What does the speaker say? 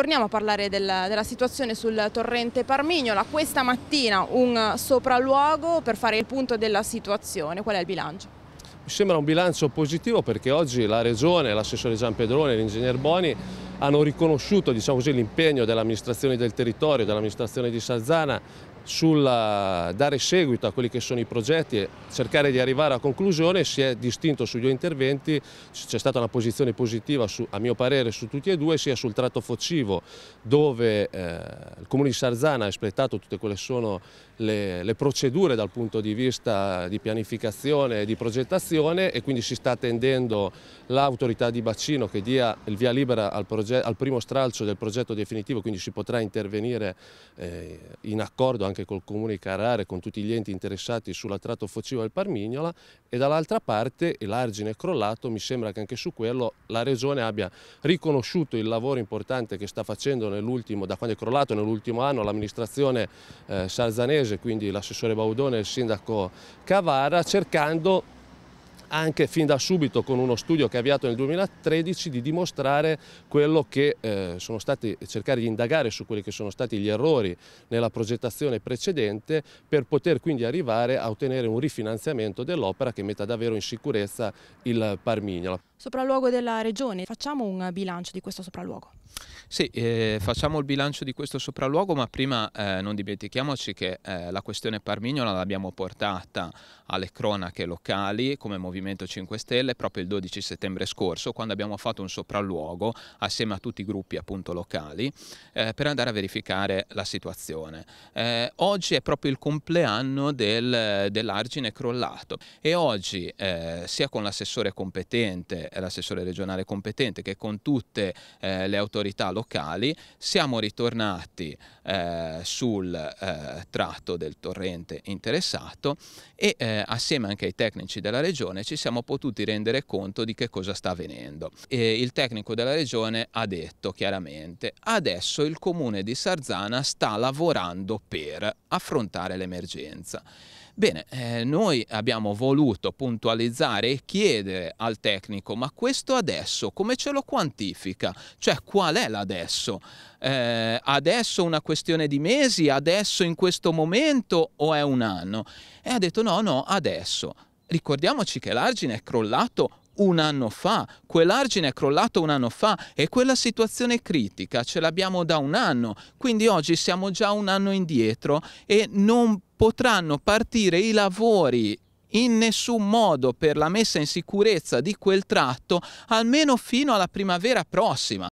torniamo a parlare del, della situazione sul torrente Parmignola. Questa mattina un sopralluogo per fare il punto della situazione. Qual è il bilancio? Mi sembra un bilancio positivo perché oggi la Regione, l'assessore Gian Pedrone e l'ingegner Boni hanno riconosciuto diciamo l'impegno dell'amministrazione del territorio, dell'amministrazione di Salzana sul eh, dare seguito a quelli che sono i progetti e cercare di arrivare a conclusione, si è distinto sugli interventi, c'è stata una posizione positiva su, a mio parere su tutti e due, sia sul tratto focivo dove eh, il Comune di Sarzana ha espletato tutte quelle che sono le, le procedure dal punto di vista di pianificazione e di progettazione e quindi si sta attendendo l'autorità di bacino che dia il via libera al, al, primo stralcio del progetto definitivo, quindi si potrà intervenire eh, in accordo anche anche col Comune di Carrare, con tutti gli enti interessati sulla tratto fociva del Parmignola e dall'altra parte l'argine è crollato, mi sembra che anche su quello la Regione abbia riconosciuto il lavoro importante che sta facendo da quando è crollato nell'ultimo anno l'amministrazione eh, sarzanese, quindi l'assessore Baudone e il sindaco Cavara, cercando anche fin da subito con uno studio che ha avviato nel 2013 di dimostrare quello che eh, sono stati, cercare di indagare su quelli che sono stati gli errori nella progettazione precedente per poter quindi arrivare a ottenere un rifinanziamento dell'opera che metta davvero in sicurezza il Parmignano. Sopralluogo della Regione, facciamo un bilancio di questo sopralluogo. Sì, eh, facciamo il bilancio di questo sopralluogo, ma prima eh, non dimentichiamoci che eh, la questione Parmignola l'abbiamo portata alle cronache locali come Movimento 5 Stelle proprio il 12 settembre scorso, quando abbiamo fatto un sopralluogo assieme a tutti i gruppi appunto, locali eh, per andare a verificare la situazione. Eh, oggi è proprio il compleanno del, dell'argine crollato e oggi eh, sia con l'assessore competente, l'assessore regionale competente, che con tutte le autorità autorità locali, siamo ritornati eh, sul eh, tratto del torrente interessato e eh, assieme anche ai tecnici della regione ci siamo potuti rendere conto di che cosa sta avvenendo. E il tecnico della regione ha detto chiaramente adesso il comune di Sarzana sta lavorando per affrontare l'emergenza. Bene, eh, noi abbiamo voluto puntualizzare e chiedere al tecnico, ma questo adesso come ce lo quantifica? Cioè qual è l'adesso? Eh, adesso una questione di mesi, adesso in questo momento o è un anno? E ha detto no, no, adesso. Ricordiamoci che l'argine è crollato un anno fa, quell'argine è crollato un anno fa e quella situazione critica ce l'abbiamo da un anno, quindi oggi siamo già un anno indietro e non potranno partire i lavori in nessun modo per la messa in sicurezza di quel tratto almeno fino alla primavera prossima.